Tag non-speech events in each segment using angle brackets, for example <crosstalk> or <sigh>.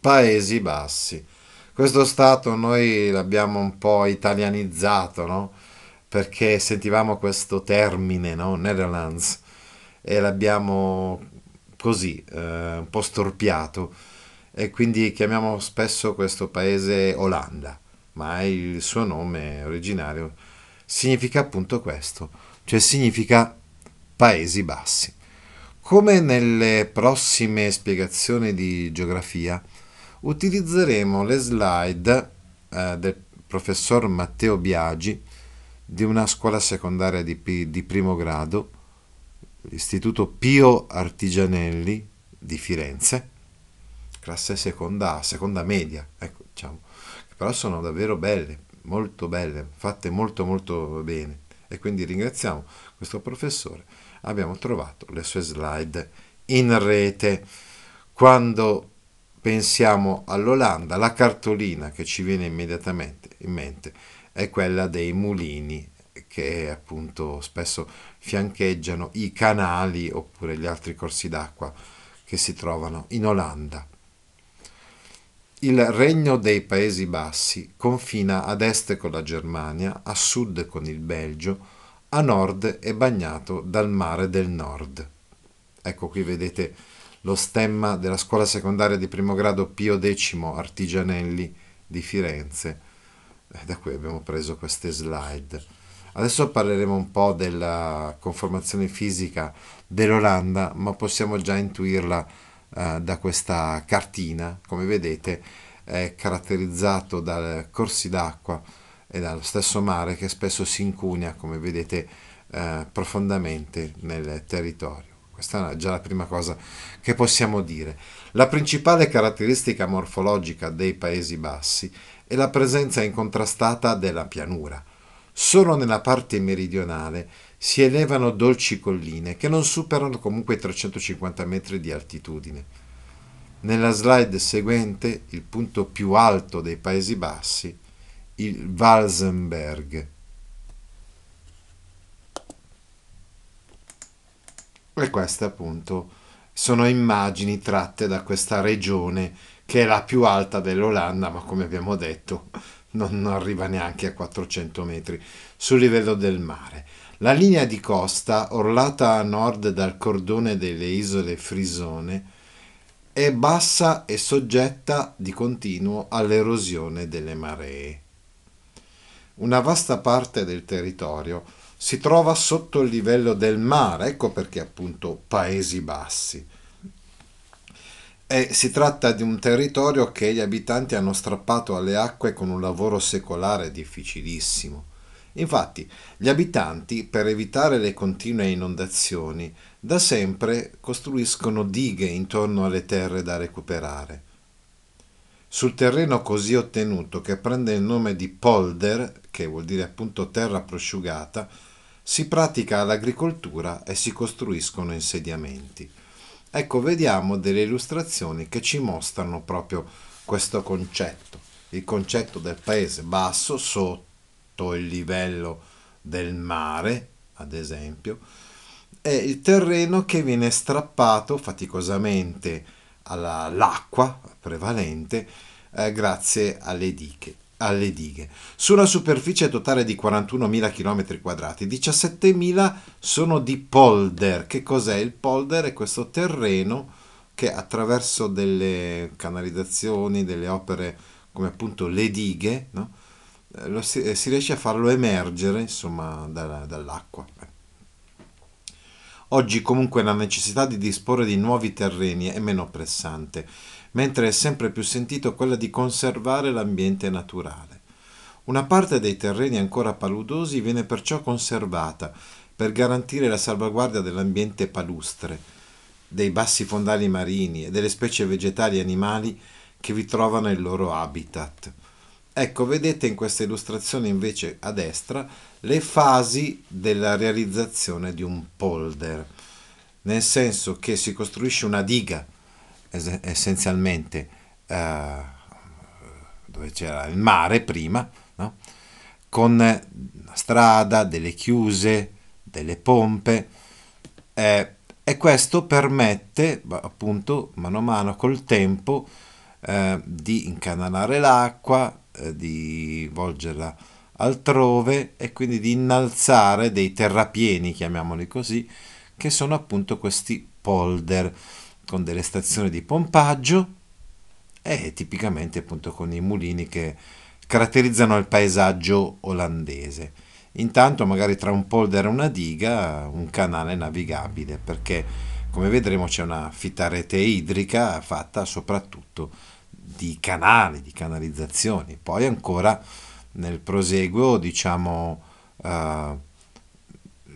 Paesi Bassi. Questo Stato noi l'abbiamo un po' italianizzato, no? perché sentivamo questo termine, no? Netherlands, e l'abbiamo così, eh, un po' storpiato, e quindi chiamiamo spesso questo paese Olanda, ma il suo nome originario significa appunto questo, cioè significa Paesi Bassi. Come nelle prossime spiegazioni di geografia, utilizzeremo le slide eh, del professor Matteo Biagi di una scuola secondaria di, di primo grado, l'Istituto Pio Artigianelli di Firenze, classe seconda, seconda media, ecco, diciamo. però sono davvero belle, molto belle, fatte molto molto bene e quindi ringraziamo questo professore, abbiamo trovato le sue slide in rete. Quando pensiamo all'Olanda, la cartolina che ci viene immediatamente in mente è quella dei mulini che appunto spesso fiancheggiano i canali oppure gli altri corsi d'acqua che si trovano in Olanda. Il Regno dei Paesi Bassi confina ad est con la Germania, a sud con il Belgio, a nord è bagnato dal mare del nord. Ecco qui vedete lo stemma della scuola secondaria di primo grado Pio X Artigianelli di Firenze. Eh, da qui abbiamo preso queste slide. Adesso parleremo un po' della conformazione fisica dell'Olanda, ma possiamo già intuirla eh, da questa cartina. Come vedete è caratterizzato da corsi d'acqua e dallo stesso mare che spesso si incugna, come vedete, eh, profondamente nel territorio. Questa è già la prima cosa che possiamo dire. La principale caratteristica morfologica dei Paesi Bassi è la presenza incontrastata della pianura. Solo nella parte meridionale si elevano dolci colline che non superano comunque i 350 metri di altitudine. Nella slide seguente, il punto più alto dei Paesi Bassi, il Walsenberg, E queste appunto sono immagini tratte da questa regione che è la più alta dell'Olanda, ma come abbiamo detto non arriva neanche a 400 metri sul livello del mare. La linea di costa, orlata a nord dal cordone delle isole Frisone, è bassa e soggetta di continuo all'erosione delle maree. Una vasta parte del territorio si trova sotto il livello del mare, ecco perché appunto Paesi Bassi. E si tratta di un territorio che gli abitanti hanno strappato alle acque con un lavoro secolare difficilissimo. Infatti, gli abitanti, per evitare le continue inondazioni, da sempre costruiscono dighe intorno alle terre da recuperare. Sul terreno così ottenuto, che prende il nome di polder, che vuol dire appunto terra prosciugata, si pratica l'agricoltura e si costruiscono insediamenti. Ecco, vediamo delle illustrazioni che ci mostrano proprio questo concetto, il concetto del paese basso sotto il livello del mare, ad esempio, e il terreno che viene strappato faticosamente all'acqua prevalente eh, grazie alle diche alle dighe. Su una superficie totale di 41.000 km 2 17.000 sono di polder. Che cos'è il polder? È questo terreno che attraverso delle canalizzazioni, delle opere come appunto le dighe, no? Eh, si, eh, si, riesce a farlo emergere insomma da, dall'acqua. Oggi comunque la necessità di disporre di nuovi terreni è meno pressante mentre è sempre più sentito quella di conservare l'ambiente naturale. Una parte dei terreni ancora paludosi viene perciò conservata per garantire la salvaguardia dell'ambiente palustre, dei bassi fondali marini e delle specie vegetali e animali che vi trovano il loro habitat. Ecco, vedete in questa illustrazione invece a destra le fasi della realizzazione di un polder, nel senso che si costruisce una diga es- essenzialmente eh, dove c'era il mare prima, no? con una strada, delle chiuse, delle pompe eh, e questo permette appunto mano a mano col tempo eh, di incanalare l'acqua, eh, di volgerla altrove e quindi di innalzare dei terrapieni, chiamiamoli così, che sono appunto questi polder con delle stazioni di pompaggio e tipicamente appunto con i mulini che caratterizzano il paesaggio olandese. Intanto magari tra un polder e una diga un canale navigabile perché come vedremo c'è una fitta rete idrica fatta soprattutto di canali, di canalizzazioni. Poi ancora nel proseguo diciamo uh,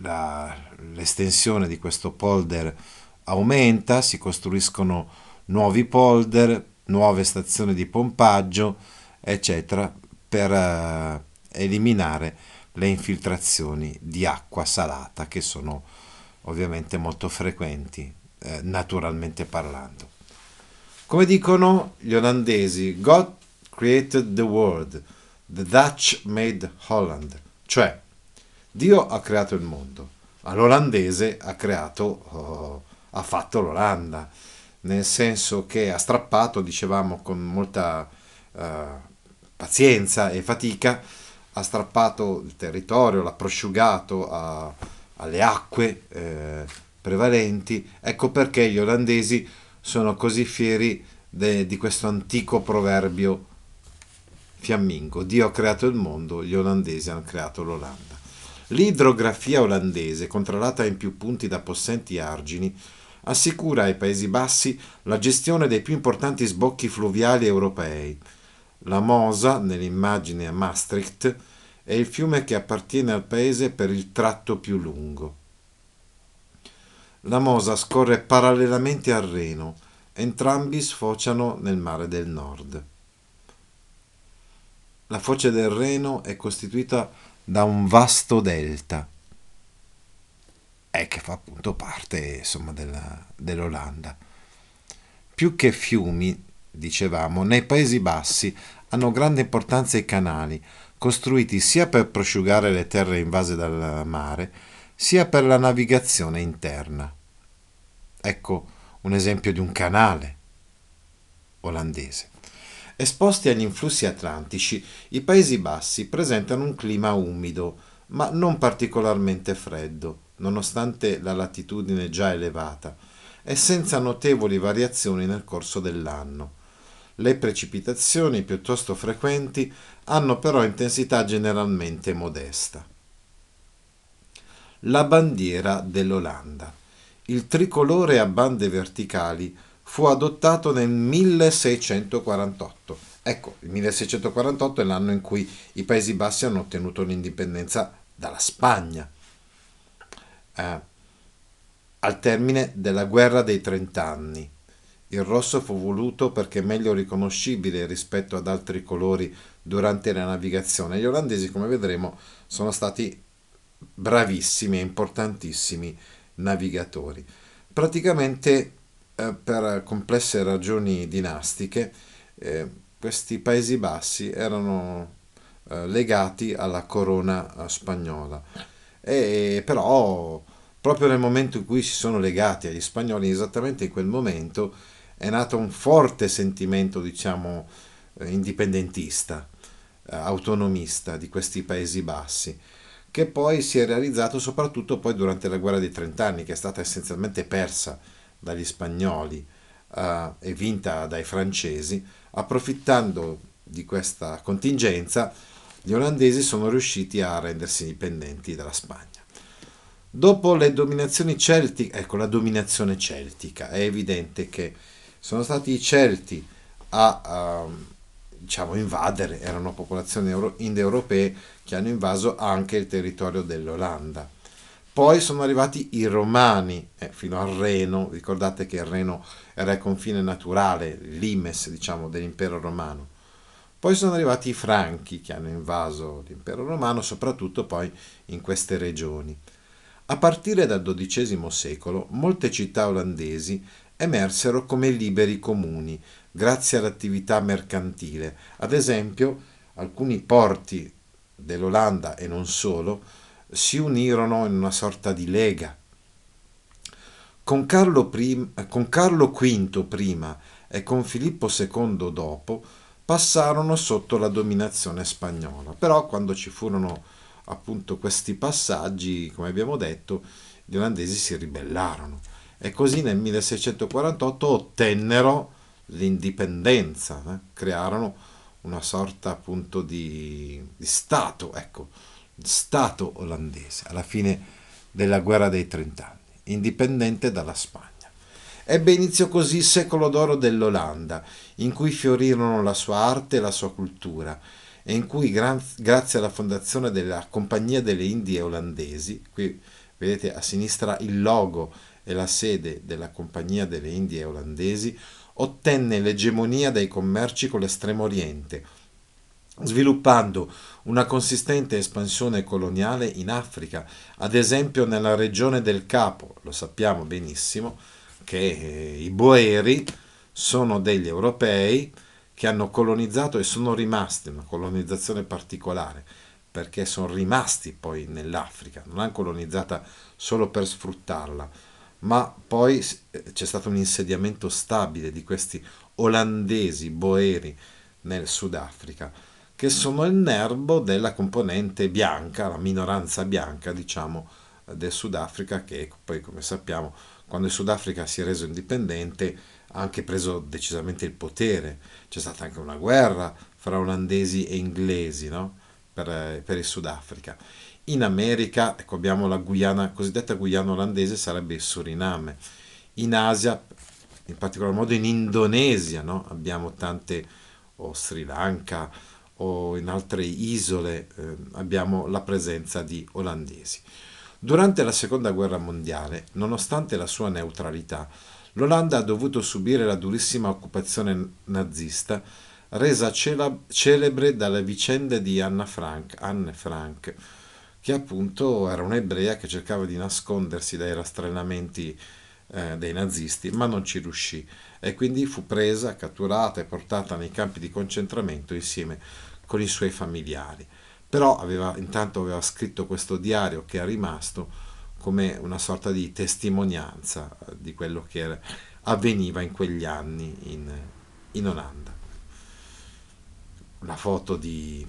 la, l'estensione di questo polder aumenta, si costruiscono nuovi polder, nuove stazioni di pompaggio, eccetera, per eh, eliminare le infiltrazioni di acqua salata che sono ovviamente molto frequenti, eh, naturalmente parlando. Come dicono gli olandesi, God created the world, the Dutch made Holland, cioè Dio ha creato il mondo, all'olandese ha creato oh, ha fatto l'Olanda, nel senso che ha strappato, dicevamo con molta eh, pazienza e fatica, ha strappato il territorio, l'ha prosciugato a, alle acque eh, prevalenti, ecco perché gli olandesi sono così fieri de, di questo antico proverbio fiammingo, Dio ha creato il mondo, gli olandesi hanno creato l'Olanda. L'idrografia olandese, controllata in più punti da possenti argini, assicura ai Paesi Bassi la gestione dei più importanti sbocchi fluviali europei. La Mosa, nell'immagine a Maastricht, è il fiume che appartiene al paese per il tratto più lungo. La Mosa scorre parallelamente al Reno, entrambi sfociano nel mare del nord. La foce del Reno è costituita da un vasto delta è che fa appunto parte insomma, della, dell'Olanda. Più che fiumi, dicevamo, nei Paesi Bassi hanno grande importanza i canali, costruiti sia per prosciugare le terre invase dal mare, sia per la navigazione interna. Ecco un esempio di un canale olandese. Esposti agli influssi atlantici, i Paesi Bassi presentano un clima umido, ma non particolarmente freddo nonostante la latitudine già elevata, e senza notevoli variazioni nel corso dell'anno. Le precipitazioni piuttosto frequenti hanno però intensità generalmente modesta. La bandiera dell'Olanda. Il tricolore a bande verticali fu adottato nel 1648. Ecco, il 1648 è l'anno in cui i Paesi Bassi hanno ottenuto l'indipendenza dalla Spagna eh, al termine della guerra dei trent'anni. Il rosso fu voluto perché meglio riconoscibile rispetto ad altri colori durante la navigazione. Gli olandesi, come vedremo, sono stati bravissimi e importantissimi navigatori. Praticamente eh, per complesse ragioni dinastiche, eh, questi Paesi Bassi erano eh, legati alla corona eh, spagnola e però proprio nel momento in cui si sono legati agli spagnoli, esattamente in quel momento, è nato un forte sentimento, diciamo, eh, indipendentista, eh, autonomista di questi Paesi Bassi, che poi si è realizzato soprattutto poi durante la guerra dei trent'anni, che è stata essenzialmente persa dagli spagnoli eh, e vinta dai francesi, approfittando di questa contingenza gli olandesi sono riusciti a rendersi indipendenti dalla Spagna. Dopo le dominazioni celtiche, ecco la dominazione celtica, è evidente che sono stati i Celti a, a ehm, diciamo, invadere, erano popolazioni euro- indoeuropee che hanno invaso anche il territorio dell'Olanda. Poi sono arrivati i Romani eh, fino al Reno, ricordate che il Reno era il confine naturale, l'imes diciamo, dell'impero romano. Poi sono arrivati i Franchi che hanno invaso l'impero romano, soprattutto poi in queste regioni. A partire dal XII secolo molte città olandesi emersero come liberi comuni, grazie all'attività mercantile. Ad esempio, alcuni porti dell'Olanda e non solo si unirono in una sorta di lega. Con Carlo, I, con Carlo V prima e con Filippo II dopo, passarono sotto la dominazione spagnola. Però quando ci furono appunto questi passaggi, come abbiamo detto, gli olandesi si ribellarono e così nel 1648 ottennero l'indipendenza, eh? crearono una sorta appunto di, di Stato, ecco, Stato olandese alla fine della guerra dei trent'anni, indipendente dalla Spagna. Ebbe inizio così il secolo d'oro dell'Olanda, in cui fiorirono la sua arte e la sua cultura, e in cui grazie alla fondazione della Compagnia delle Indie Olandesi, qui vedete a sinistra il logo e la sede della Compagnia delle Indie Olandesi, ottenne l'egemonia dei commerci con l'estremo oriente, sviluppando una consistente espansione coloniale in Africa, ad esempio nella regione del Capo, lo sappiamo benissimo, che eh, i boeri sono degli europei che hanno colonizzato e sono rimasti, una colonizzazione particolare, perché sono rimasti poi nell'Africa, non l'hanno colonizzata solo per sfruttarla, ma poi eh, c'è stato un insediamento stabile di questi olandesi boeri nel Sudafrica, che sono il nervo della componente bianca, la minoranza bianca, diciamo, eh, del Sudafrica, che poi come sappiamo quando il Sudafrica si è reso indipendente ha anche preso decisamente il potere, c'è stata anche una guerra fra olandesi e inglesi no? per, eh, per il Sudafrica. In America ecco, abbiamo la Guyana, cosiddetta Guyana olandese, sarebbe il Suriname. In Asia, in particolar modo in Indonesia, no? abbiamo tante, o Sri Lanka, o in altre isole, eh, abbiamo la presenza di olandesi. Durante la seconda guerra mondiale, nonostante la sua neutralità, l'Olanda ha dovuto subire la durissima occupazione nazista resa celebre dalle vicende di Anna Frank, Anne Frank, che appunto era un'ebrea che cercava di nascondersi dai rastrellamenti eh, dei nazisti, ma non ci riuscì e quindi fu presa, catturata e portata nei campi di concentramento insieme con i suoi familiari però aveva, intanto aveva scritto questo diario che è rimasto come una sorta di testimonianza eh, di quello che era, avveniva in quegli anni in, in Olanda. La foto di,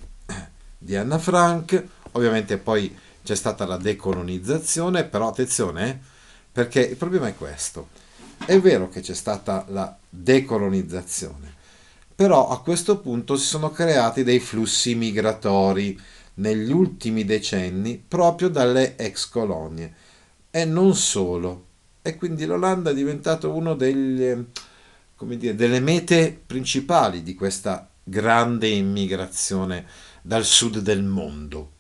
di Anna Frank, ovviamente poi c'è stata la decolonizzazione, però attenzione, eh, perché il problema è questo. È vero che c'è stata la decolonizzazione, però a questo punto si sono creati dei flussi migratori negli ultimi decenni proprio dalle ex colonie e non solo. E quindi l'Olanda è diventato uno degli, eh, dire, delle mete principali di questa grande immigrazione dal sud del mondo.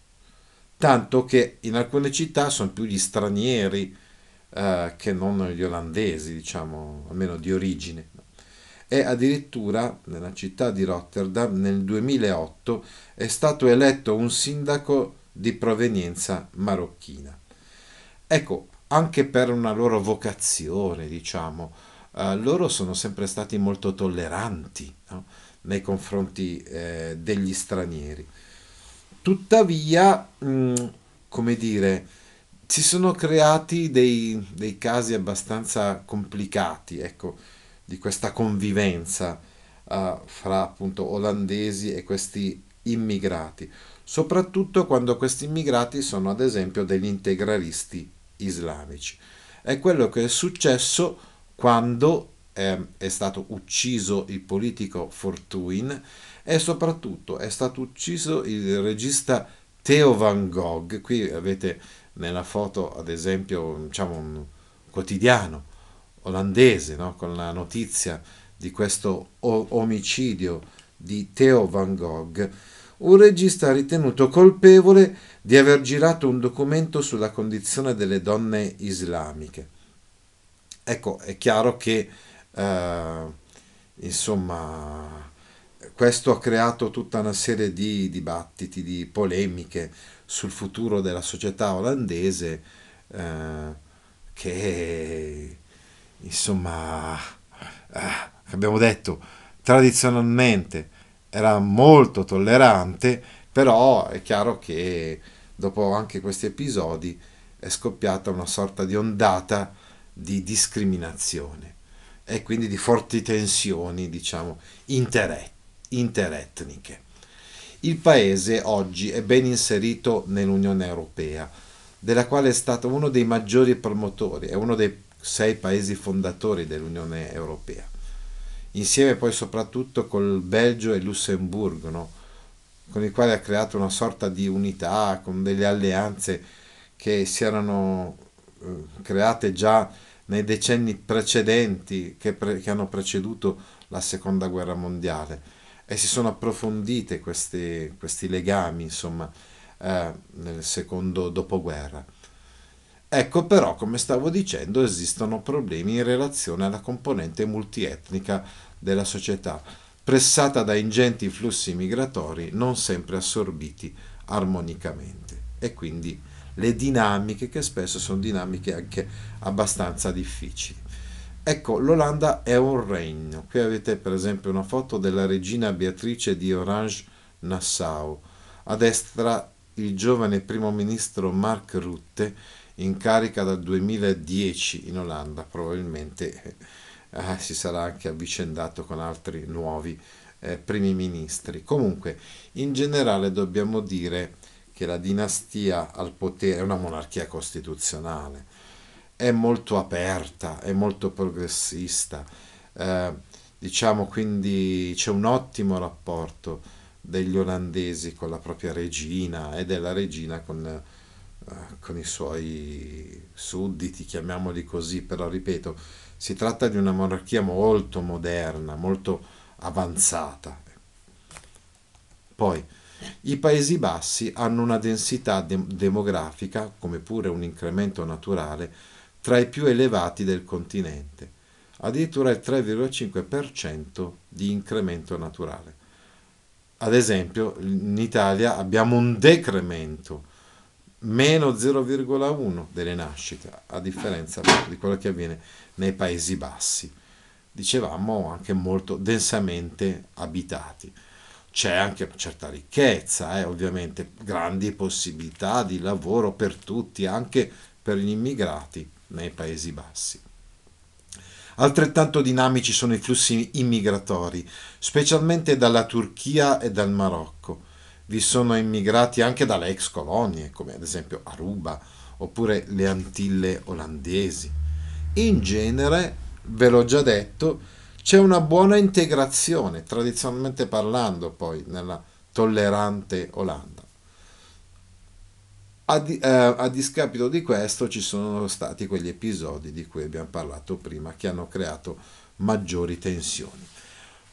Tanto che in alcune città sono più gli stranieri eh, che non gli olandesi, diciamo, almeno di origine e addirittura nella città di Rotterdam nel 2008 è stato eletto un sindaco di provenienza marocchina. Ecco, anche per una loro vocazione, diciamo, eh, loro sono sempre stati molto tolleranti no? nei confronti eh, degli stranieri. Tuttavia, mh, mm, come dire, si sono creati dei, dei casi abbastanza complicati, ecco di questa convivenza uh, fra appunto olandesi e questi immigrati, soprattutto quando questi immigrati sono ad esempio degli integralisti islamici. È quello che è successo quando eh, è stato ucciso il politico Fortuyn e soprattutto è stato ucciso il regista Theo Van Gogh. Qui avete nella foto ad esempio diciamo, un quotidiano olandese no? con la notizia di questo omicidio di Theo van Gogh, un regista ha ritenuto colpevole di aver girato un documento sulla condizione delle donne islamiche. Ecco, è chiaro che eh, insomma questo ha creato tutta una serie di dibattiti, di polemiche sul futuro della società olandese eh, che insomma, eh, abbiamo detto, tradizionalmente era molto tollerante, però è chiaro che dopo anche questi episodi è scoppiata una sorta di ondata di discriminazione e quindi di forti tensioni, diciamo, interet- interetniche. Il paese oggi è ben inserito nell'Unione Europea, della quale è stato uno dei maggiori promotori, è uno dei sei paesi fondatori dell'Unione Europea. Insieme poi soprattutto col Belgio e Lussemburgo, no? con i quali ha creato una sorta di unità, con delle alleanze che si erano eh, create già nei decenni precedenti, che, pre- che hanno preceduto la Seconda Guerra Mondiale e si sono approfondite queste, questi legami insomma, eh, nel secondo dopoguerra. Ecco però, come stavo dicendo, esistono problemi in relazione alla componente multietnica della società, pressata da ingenti flussi migratori non sempre assorbiti armonicamente e quindi le dinamiche che spesso sono dinamiche anche abbastanza difficili. Ecco, l'Olanda è un regno. Qui avete per esempio una foto della regina Beatrice di Orange-Nassau. A destra il giovane primo ministro Mark Rutte in carica dal 2010 in Olanda, probabilmente eh, ah, si sarà anche avvicendato con altri nuovi eh, primi ministri. Comunque, in generale dobbiamo dire che la dinastia al potere è una monarchia costituzionale, è molto aperta, è molto progressista, eh, diciamo quindi c'è un ottimo rapporto degli olandesi con la propria regina e della regina con eh, con i suoi sudditi, chiamiamoli così, però ripeto, si tratta di una monarchia molto moderna, molto avanzata. Poi, i Paesi Bassi hanno una densità de- demografica, come pure un incremento naturale, tra i più elevati del continente, addirittura il 3,5% di incremento naturale. Ad esempio, in Italia abbiamo un decremento meno 0,1 delle nascite, a differenza di quello che avviene nei Paesi Bassi, dicevamo anche molto densamente abitati. C'è anche una certa ricchezza, eh, ovviamente, grandi possibilità di lavoro per tutti, anche per gli immigrati nei Paesi Bassi. Altrettanto dinamici sono i flussi immigratori, specialmente dalla Turchia e dal Marocco vi sono immigrati anche dalle ex colonie, come ad esempio Aruba oppure le Antille olandesi. In genere, ve l'ho già detto, c'è una buona integrazione, tradizionalmente parlando poi, nella tollerante Olanda. A, di, eh, a, discapito di questo ci sono stati quegli episodi di cui abbiamo parlato prima che hanno creato maggiori tensioni.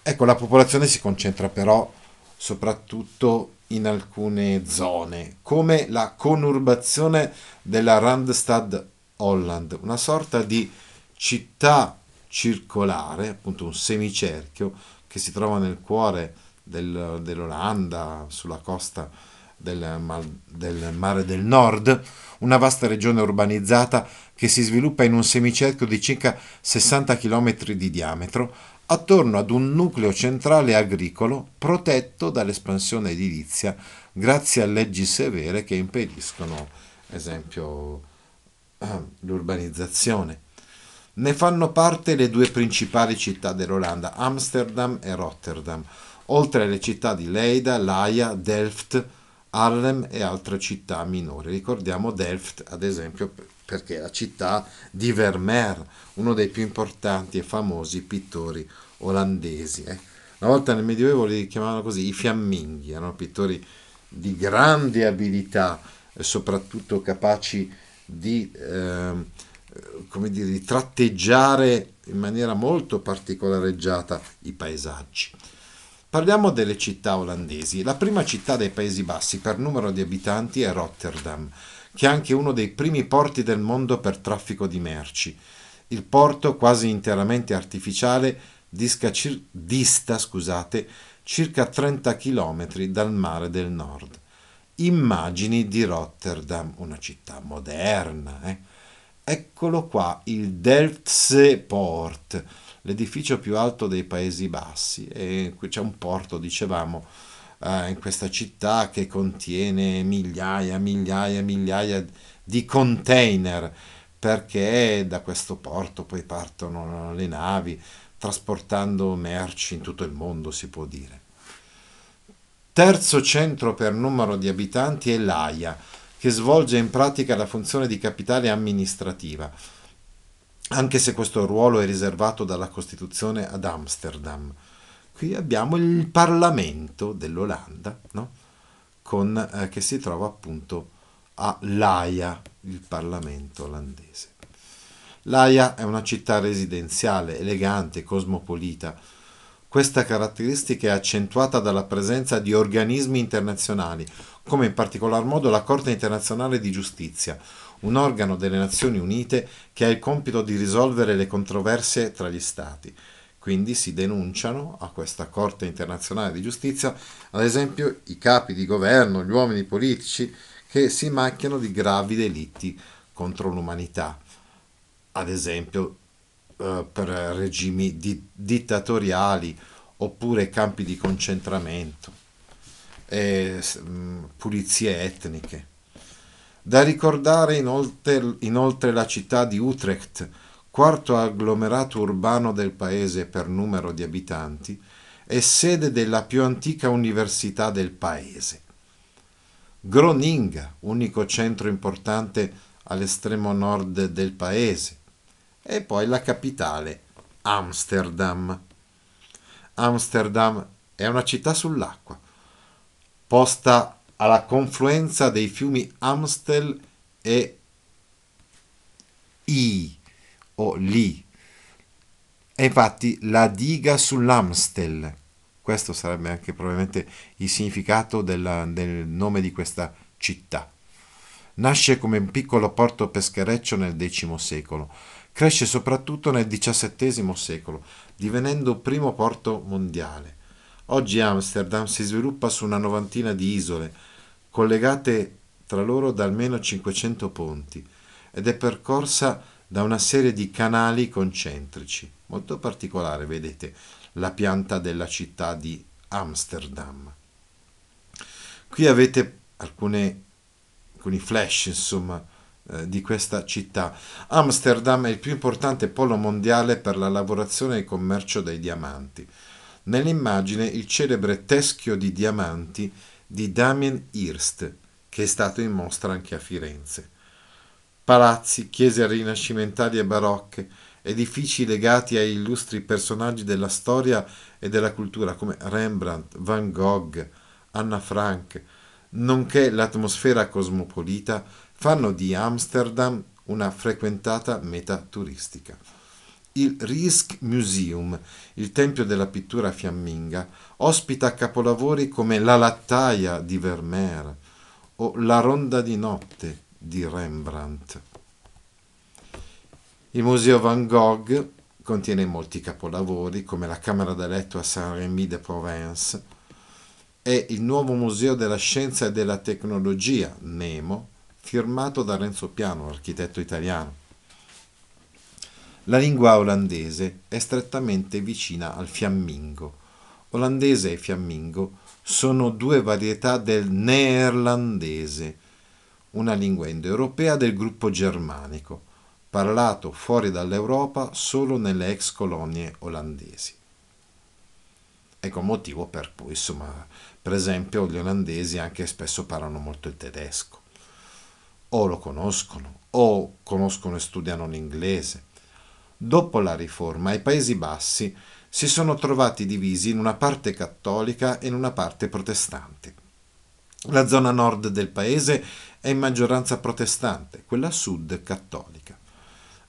Ecco, la popolazione si concentra però soprattutto in alcune zone, come la conurbazione della Randstad Holland, una sorta di città circolare, appunto un semicerchio che si trova nel cuore del, dell'Olanda, sulla costa del, del mare del nord, una vasta regione urbanizzata che si sviluppa in un semicerchio di circa 60 km di diametro, attorno ad un nucleo centrale agricolo protetto dall'espansione edilizia grazie a leggi severe che impediscono, ad esempio, <clears throat> l'urbanizzazione. Ne fanno parte le due principali città dell'Olanda, Amsterdam e Rotterdam, oltre alle città di Leida, Laia, Delft, Harlem e altre città minori. Ricordiamo Delft, ad esempio, perché è la città di Vermeer, uno dei più importanti e famosi pittori olandesi. Eh. Una volta nel Medioevo li chiamavano così i fiamminghi, erano pittori di grande abilità e eh, soprattutto capaci di, ehm, eh, dire, di tratteggiare in maniera molto particolareggiata i paesaggi. Parliamo delle città olandesi. La prima città dei Paesi Bassi per numero di abitanti è Rotterdam che è anche uno dei primi porti del mondo per traffico di merci. Il porto, quasi interamente artificiale, cir- dista scusate, circa 30 km dal mare del nord. Immagini di Rotterdam, una città moderna. Eh? Eccolo qua, il Delftse Port, l'edificio più alto dei Paesi Bassi. E qui c'è un porto, dicevamo, eh, in questa città che contiene migliaia, migliaia, migliaia di container, perché da questo porto poi partono le navi trasportando merci in tutto il mondo, si può dire. Terzo centro per numero di abitanti è l'AIA, che svolge in pratica la funzione di capitale amministrativa, anche se questo ruolo è riservato dalla Costituzione ad Amsterdam qui abbiamo il Parlamento dell'Olanda, no? Con, eh, che si trova appunto a L'Aia, il Parlamento olandese. L'Aia è una città residenziale, elegante, cosmopolita. Questa caratteristica è accentuata dalla presenza di organismi internazionali, come in particolar modo la Corte internazionale di giustizia, un organo delle Nazioni Unite che ha il compito di risolvere le controversie tra gli Stati quindi si denunciano a questa Corte internazionale di giustizia, ad esempio i capi di governo, gli uomini politici che si macchiano di gravi delitti contro l'umanità, ad esempio eh, per regimi di- dittatoriali oppure campi di concentramento, e, mh, mm, pulizie etniche. Da ricordare inoltre, inoltre la città di Utrecht, quarto agglomerato urbano del paese per numero di abitanti, è sede della più antica università del paese. Groninga, unico centro importante all'estremo nord del paese, e poi la capitale, Amsterdam. Amsterdam è una città sull'acqua, posta alla confluenza dei fiumi Amstel e I o lì. E infatti la diga sull'Amstel, questo sarebbe anche probabilmente il significato della, del nome di questa città. Nasce come un piccolo porto peschereccio nel X secolo, cresce soprattutto nel XVII secolo, divenendo primo porto mondiale. Oggi Amsterdam si sviluppa su una novantina di isole, collegate tra loro da almeno 500 ponti, ed è percorsa da una serie di canali concentrici. Molto particolare, vedete, la pianta della città di Amsterdam. Qui avete alcune, alcuni flash, insomma, eh, di questa città. Amsterdam è il più importante polo mondiale per la lavorazione e il commercio dei diamanti. Nell'immagine il celebre teschio di diamanti di Damien Hirst, che è stato in mostra anche a Firenze palazzi, chiese rinascimentali e barocche, edifici legati a illustri personaggi della storia e della cultura come Rembrandt, Van Gogh, Anna Frank, nonché l'atmosfera cosmopolita, fanno di Amsterdam una frequentata meta turistica. Il Museum, il tempio della pittura fiamminga, ospita capolavori come La lattaia di Vermeer o La ronda di notte di Rembrandt. Il museo Van Gogh contiene molti capolavori come la Camera da letto a Saint-Rémy de Provence e il nuovo Museo della Scienza e della Tecnologia, Nemo, firmato da Renzo Piano, architetto italiano. La lingua olandese è strettamente vicina al fiammingo. Olandese e fiammingo sono due varietà del neerlandese, una lingua indoeuropea del gruppo germanico, parlato fuori dall'Europa solo nelle ex colonie olandesi. Ecco motivo per cui, insomma, per esempio, gli olandesi anche spesso parlano molto il tedesco. O lo conoscono, o conoscono e studiano l'inglese. Dopo la riforma, i Paesi Bassi si sono trovati divisi in una parte cattolica e in una parte protestante. La zona nord del paese è in maggioranza protestante, quella sud cattolica.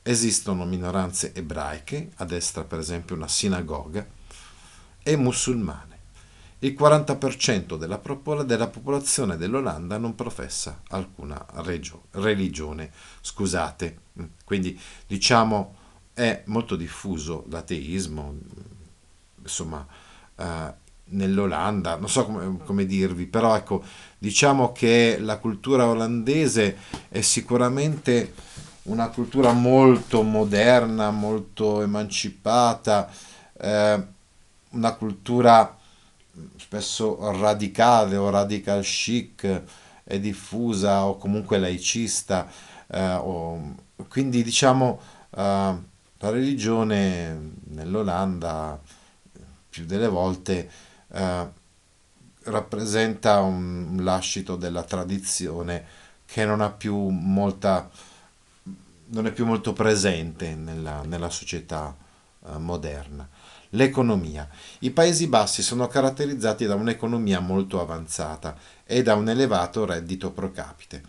Esistono minoranze ebraiche, a destra per esempio una sinagoga, e musulmane. Il 40% della, popolazione dell'Olanda non professa alcuna religione. Scusate, quindi diciamo è molto diffuso l'ateismo, insomma eh, nell'Olanda, non so come, come, dirvi, però ecco, diciamo che la cultura olandese è sicuramente una cultura molto moderna, molto emancipata, eh, una cultura spesso radicale o radical chic, e diffusa o comunque laicista, eh, o, quindi diciamo eh, la religione nell'Olanda più delle volte eh, rappresenta un lascito della tradizione che non ha più molta non è più molto presente nella, nella società eh, moderna. L'economia. I Paesi Bassi sono caratterizzati da un'economia molto avanzata e da un elevato reddito pro capite.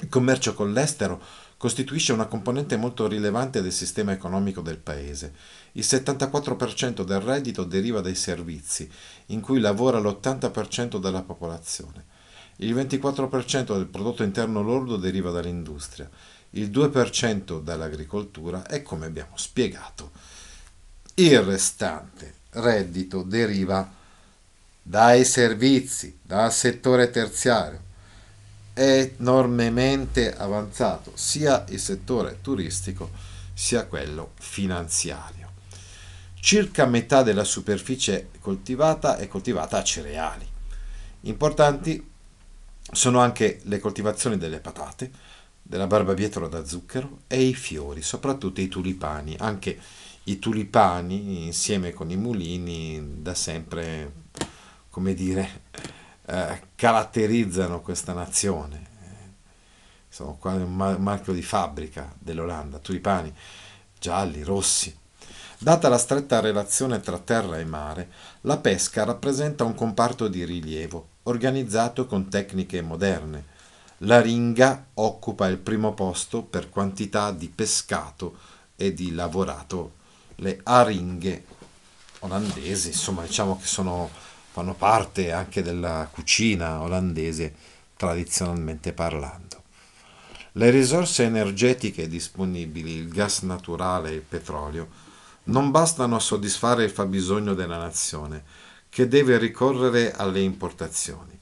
Il commercio con l'estero costituisce una componente molto rilevante del sistema economico del Paese. Il 74% del reddito deriva dai servizi, in cui lavora l'80% della popolazione. Il 24% del prodotto interno lordo deriva dall'industria, il 2% dall'agricoltura e come abbiamo spiegato, il restante reddito deriva dai servizi, dal settore terziario, enormemente avanzato sia il settore turistico sia quello finanziario. Circa metà della superficie coltivata è coltivata a cereali. Importanti sono anche le coltivazioni delle patate, della barbabietola da zucchero e i fiori, soprattutto i tulipani. Anche i tulipani, insieme con i mulini, da sempre, come dire, eh, caratterizzano questa nazione. Eh, sono quasi un marchio di fabbrica dell'Olanda, tulipani gialli, rossi. Data la stretta relazione tra terra e mare, la pesca rappresenta un comparto di rilievo, organizzato con tecniche moderne. La ringa occupa il primo posto per quantità di pescato e di lavorato. Le aringhe olandesi, insomma, diciamo che sono fanno parte anche della cucina olandese tradizionalmente parlando. Le risorse energetiche disponibili, il gas naturale e il petrolio, non bastano a soddisfare il fabbisogno della nazione, che deve ricorrere alle importazioni.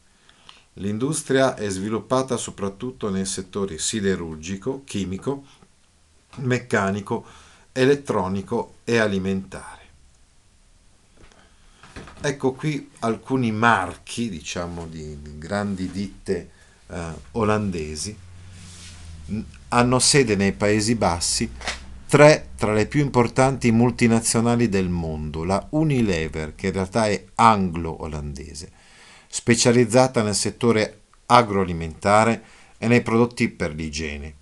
L'industria è sviluppata soprattutto nei settori siderurgico, chimico, meccanico, elettronico e alimentare. Ecco qui alcuni marchi, diciamo, di grandi ditte eh, olandesi. Hanno sede nei Paesi Bassi tre tra le più importanti multinazionali del mondo, la Unilever, che in realtà è anglo-olandese, specializzata nel settore agroalimentare e nei prodotti per l'igiene.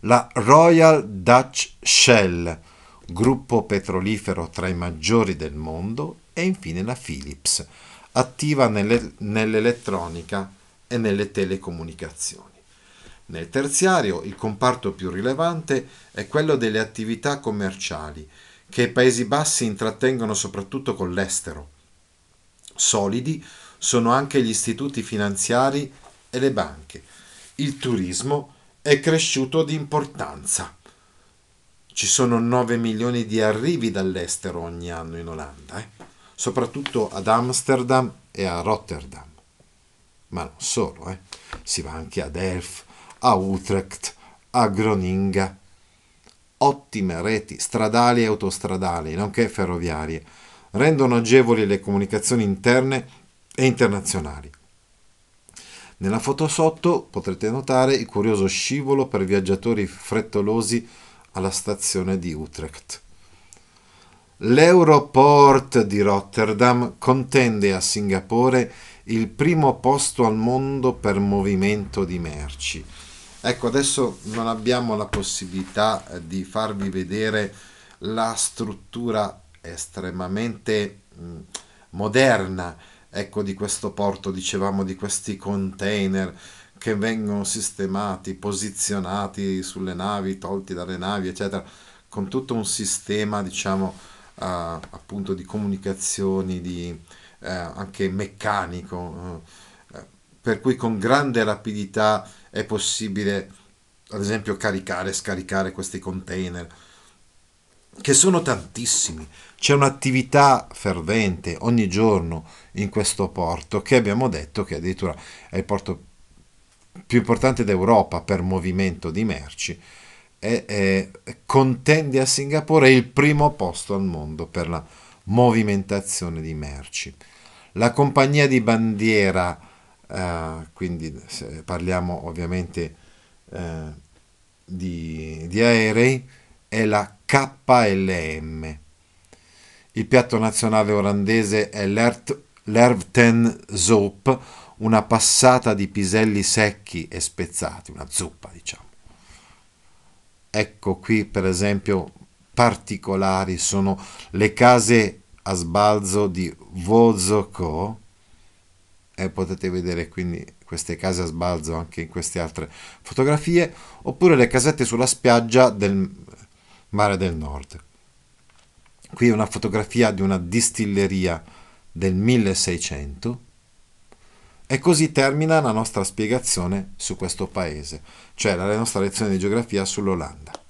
La Royal Dutch Shell, gruppo petrolifero tra i maggiori del mondo, e infine la Philips, attiva nelle, nell'elettronica e nelle telecomunicazioni. Nel terziario il comparto più rilevante è quello delle attività commerciali, che i Paesi Bassi intrattengono soprattutto con l'estero. Solidi sono anche gli istituti finanziari e le banche. Il turismo è cresciuto di importanza. Ci sono 9 milioni di arrivi dall'estero ogni anno in Olanda, eh? soprattutto ad Amsterdam e a Rotterdam. Ma non solo, eh? si va anche a Delft, a Utrecht, a Groninga. Ottime reti stradali e autostradali, nonché ferroviarie, rendono agevoli le comunicazioni interne e internazionali. Nella foto sotto potrete notare il curioso scivolo per viaggiatori frettolosi alla stazione di Utrecht. L'Europort di Rotterdam contende a Singapore il primo posto al mondo per movimento di merci. Ecco, adesso non abbiamo la possibilità eh, di farvi vedere la struttura estremamente mm, moderna ecco, di questo porto, dicevamo di questi container, che vengono sistemati, posizionati sulle navi, tolti dalle navi, eccetera, con tutto un sistema, diciamo, uh, appunto di comunicazioni, di, uh, anche meccanico, uh, per cui con grande rapidità è possibile, ad esempio, caricare e scaricare questi container, che sono tantissimi. C'è un'attività fervente ogni giorno in questo porto che abbiamo detto che addirittura è il porto più importante d'Europa per movimento di merci, e, e, contende a Singapore il primo posto al mondo per la movimentazione di merci. La compagnia di bandiera, eh, quindi parliamo ovviamente eh, di, di aerei, è la KLM. Il piatto nazionale olandese è l'Ervten Zoop, una passata di piselli secchi e spezzati, una zuppa diciamo. Ecco qui per esempio particolari sono le case a sbalzo di Vozoko e eh, potete vedere quindi queste case a sbalzo anche in queste altre fotografie oppure le casette sulla spiaggia del mare del nord. Qui una fotografia di una distilleria del 1600 e così termina la nostra spiegazione su questo paese, cioè la nostra lezione di geografia sull'Olanda.